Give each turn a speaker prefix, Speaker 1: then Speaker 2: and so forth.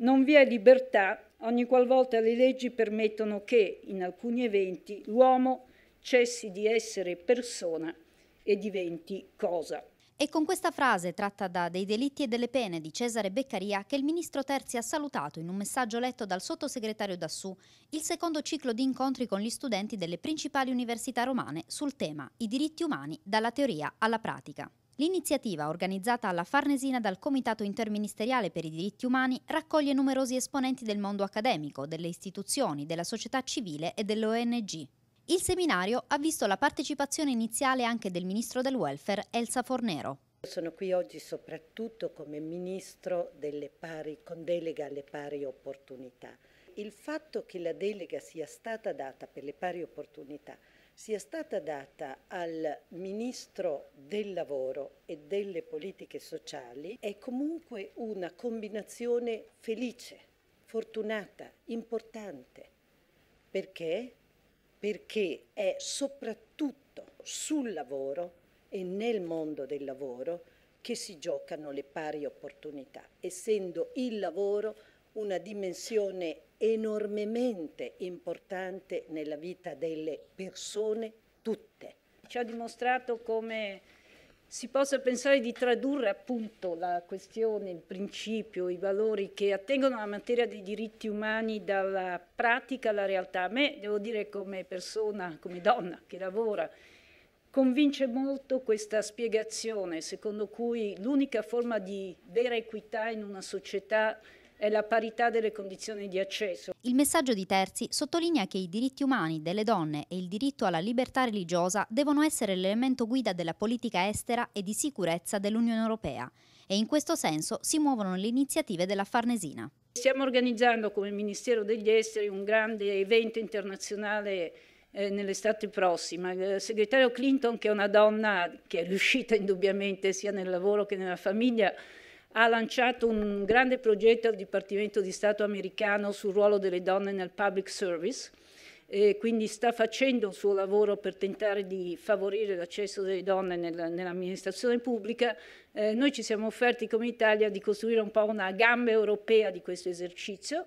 Speaker 1: Non vi è libertà ogni qualvolta le leggi permettono che, in alcuni eventi, l'uomo cessi di essere persona e diventi cosa.
Speaker 2: E con questa frase tratta da Dei delitti e delle pene di Cesare Beccaria che il ministro Terzi ha salutato in un messaggio letto dal sottosegretario Dassù, il secondo ciclo di incontri con gli studenti delle principali università romane sul tema I diritti umani dalla teoria alla pratica. L'iniziativa, organizzata alla Farnesina dal Comitato Interministeriale per i Diritti Umani, raccoglie numerosi esponenti del mondo accademico, delle istituzioni, della società civile e dell'ONG. Il seminario ha visto la partecipazione iniziale anche del Ministro del Welfare Elsa Fornero.
Speaker 3: Sono qui oggi soprattutto come Ministro pari, con delega alle pari opportunità. Il fatto che la delega sia stata data per le pari opportunità sia stata data al Ministro del Lavoro e delle Politiche Sociali è comunque una combinazione felice, fortunata, importante. Perché? Perché è soprattutto sul lavoro e nel mondo del lavoro che si giocano le pari opportunità, essendo il lavoro una dimensione enormemente importante nella vita delle persone tutte.
Speaker 1: Ci ha dimostrato come si possa pensare di tradurre appunto la questione, il principio, i valori che attengono alla materia dei diritti umani dalla pratica alla realtà. A me, devo dire, come persona, come donna che lavora, convince molto questa spiegazione secondo cui l'unica forma di vera equità in una società è è la parità delle condizioni di accesso.
Speaker 2: Il messaggio di Terzi sottolinea che i diritti umani delle donne e il diritto alla libertà religiosa devono essere l'elemento guida della politica estera e di sicurezza dell'Unione Europea e in questo senso si muovono le iniziative della Farnesina.
Speaker 1: Stiamo organizzando come Ministero degli Esteri un grande evento internazionale eh, nell'estate prossima. Il segretario Clinton, che è una donna che è riuscita indubbiamente sia nel lavoro che nella famiglia, ha lanciato un grande progetto al Dipartimento di Stato americano sul ruolo delle donne nel public service, e quindi sta facendo un suo lavoro per tentare di favorire l'accesso delle donne nell'amministrazione pubblica, eh, noi ci siamo offerti come Italia di costruire un po' una gamba europea di questo esercizio